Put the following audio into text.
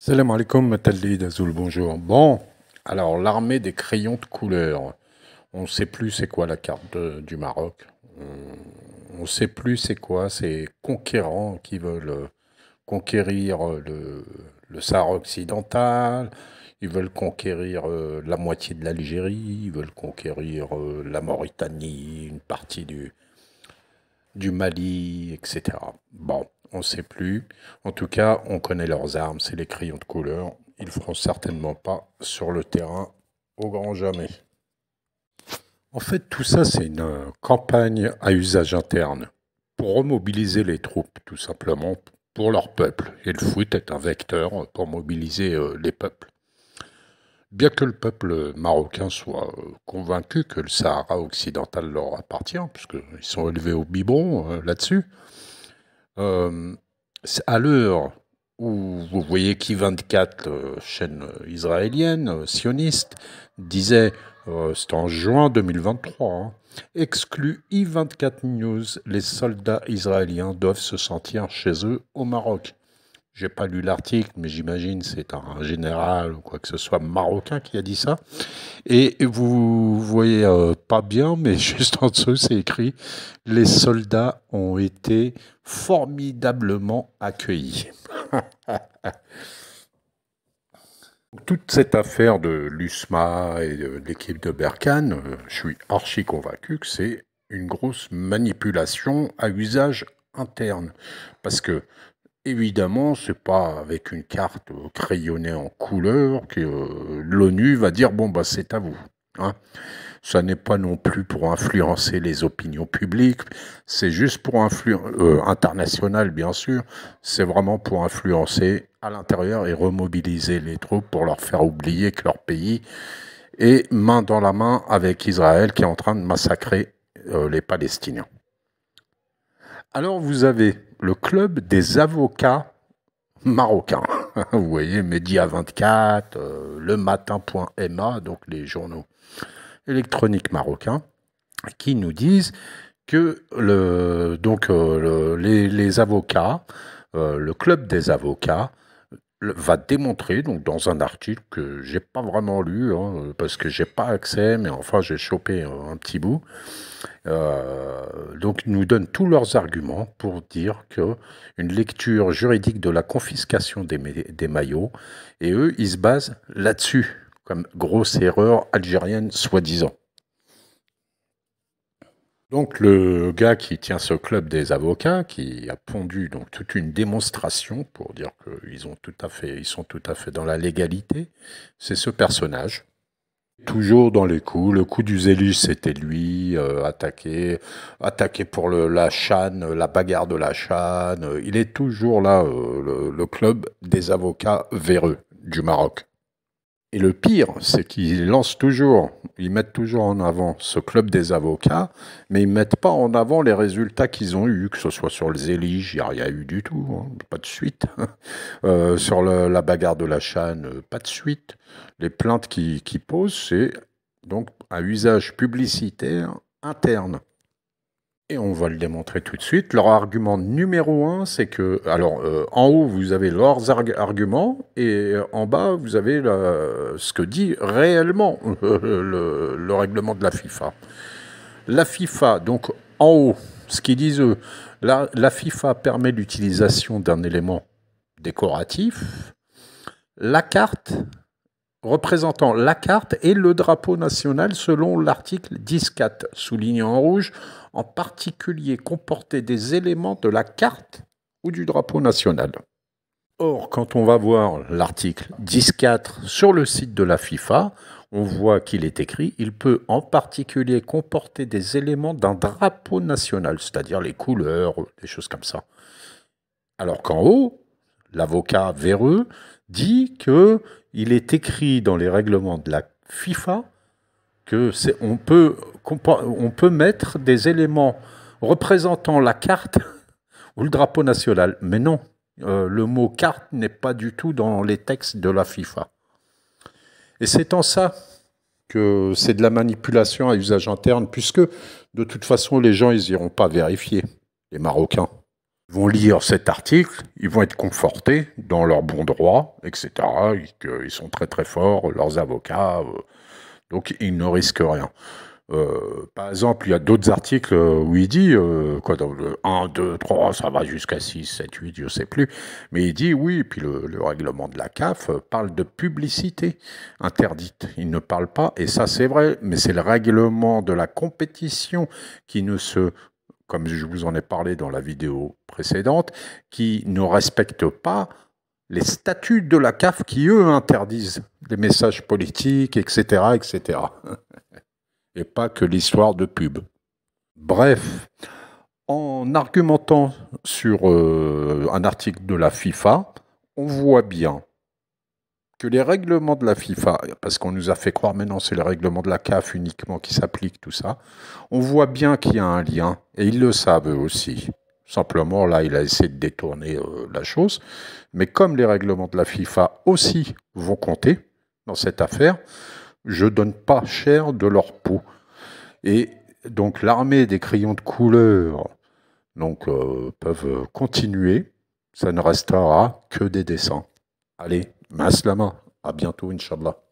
Salam alaikum, Mataldi Azoul, bonjour. Bon, alors l'armée des crayons de couleur. On ne sait plus c'est quoi la carte du Maroc. On ne sait plus c'est quoi ces conquérants qui veulent euh, conquérir euh, le, Sahara occidental, ils veulent conquérir euh, la moitié de l'Algérie, ils veulent conquérir la Mauritanie, une partie du, du Mali, etc. Bon on ne sait plus. En tout cas, on connaît leurs armes, c'est les crayons de couleur. Ils ne feront certainement pas sur le terrain au grand jamais. En fait, tout ça, c'est une euh, campagne à usage interne pour remobiliser les troupes, tout simplement, pour leur peuple. Et le foot est un vecteur pour mobiliser euh, les peuples. Bien que le peuple marocain soit euh, convaincu que le Sahara occidental leur appartient, puisqu'ils sont élevés au biberon là-dessus, euh, à l'heure où vous voyez qu'I24, euh, chaîne euh, israélienne, sioniste, disait, c'est en juin 2023, hein, exclu I24 News, les soldats israéliens doivent se sentir chez eux au Maroc j'ai pas lu l'article, mais j'imagine c'est un général ou quoi que ce soit marocain qui a dit ça. Et vous voyez euh, pas bien, mais juste en dessous, c'est écrit Les soldats ont été formidablement accueillis. Toute cette affaire de l'USMA et de l'équipe de Berkane, euh, je suis archi convaincu que c'est une grosse manipulation à usage interne. Parce que Évidemment, n'est pas avec une carte crayonnée en couleur que euh, l'ONU va dire bon bah c'est à vous. Ce hein. Ça n'est pas non plus pour influencer les opinions publiques, c'est juste pour influencer, euh, international bien sûr, c'est vraiment pour influencer à l'intérieur et remobiliser les troupes pour leur faire oublier que leur pays est main dans la main avec Israël qui est en train de massacrer euh, les Palestiniens. Alors vous avez le club des avocats marocains. Vous voyez, Média 24, euh, le matin.ma, donc les journaux électroniques marocains, qui nous disent que donc, euh, les, avocats, euh, le club des avocats, va démontrer, donc dans un article que j'ai pas vraiment lu, hein, parce que j'ai pas accès, mais enfin j'ai chopé un petit bout, euh, donc ils nous donnent tous leurs arguments pour dire que une lecture juridique de la confiscation des, des maillots, et eux ils se basent là-dessus, comme grosse erreur algérienne soi-disant. Donc le gars qui tient ce club des avocats, qui a pondu donc toute une démonstration pour dire qu'ils ont tout à fait, ils sont tout à fait dans la légalité, c'est ce personnage. Toujours dans les coups, le coup du Zélus, c'était lui, euh, attaqué, attaqué pour la chane, la bagarre de la chane. Il est toujours là, euh, le club des avocats véreux du Maroc. Et le pire, c'est qu'ils lancent toujours, ils mettent toujours en avant ce club des avocats, mais ils ne mettent pas en avant les résultats qu'ils ont eus, que ce soit sur les éliges, il n'y a rien eu du tout, hein, pas de suite. Euh, sur la bagarre de la chaîne, euh, pas de suite. Les plaintes qu'ils qui posent, c'est donc un usage publicitaire interne. Et on va le démontrer tout de suite. Leur argument numéro un, c'est que, alors, euh, en haut, vous avez leurs arguments, et en bas, vous avez ce que dit réellement euh, le, règlement de la FIFA. La FIFA, donc en haut, ce qu'ils disent eux, la FIFA permet l'utilisation d'un élément décoratif. La carte, représentant la carte et le drapeau national selon l'article 10.4, souligné en rouge, en particulier comporter des éléments de la carte ou du drapeau national. Or, quand on va voir l'article 10.4 sur le site de la FIFA, on voit qu'il est écrit il peut en particulier comporter des éléments d'un drapeau national, c'est-à-dire les couleurs, des choses comme ça. Alors qu'en haut, l'avocat véreux, dit que il est écrit dans les règlements de la FIFA que on peut, on peut mettre des éléments représentant la carte ou le drapeau national. Mais non, euh, le mot carte n'est pas du tout dans les textes de la FIFA. Et c'est en ça que c'est de la manipulation à usage interne, puisque de toute façon, les gens, ils n'iront pas vérifier, les Marocains vont lire cet article, ils vont être confortés dans leurs bons droit, etc. Ils sont très très forts, leurs avocats, euh, donc ils ne risquent rien. Euh, par exemple, il y a d'autres articles où il dit, euh, quoi, dans 1, 2, 3, ça va jusqu'à 6, 7, 8, je ne sais plus, mais il dit, oui, et puis le, règlement de la CAF parle de publicité interdite. Il ne parle pas, et ça c'est vrai, mais c'est le règlement de la compétition qui ne se comme je vous en ai parlé dans la vidéo précédente, qui ne respectent pas les statuts de la CAF qui, eux, interdisent les messages politiques, etc., etc. Et pas que l'histoire de pub. Bref, en argumentant sur euh, un article de la FIFA, on voit bien que les règlements de la FIFA, parce qu'on nous a fait croire maintenant c'est les règlements de la CAF uniquement qui s'appliquent, tout ça, on voit bien qu'il y a un lien, et ils le savent eux aussi. Simplement, là, il a essayé de détourner euh, la chose, mais comme les règlements de la FIFA aussi vont compter dans cette affaire, je donne pas cher de leur peau. Et donc l'armée des crayons de couleur donc, euh, peuvent continuer, ça ne restera que des dessins. Allez, Maslama, À bientôt, Inch'Allah.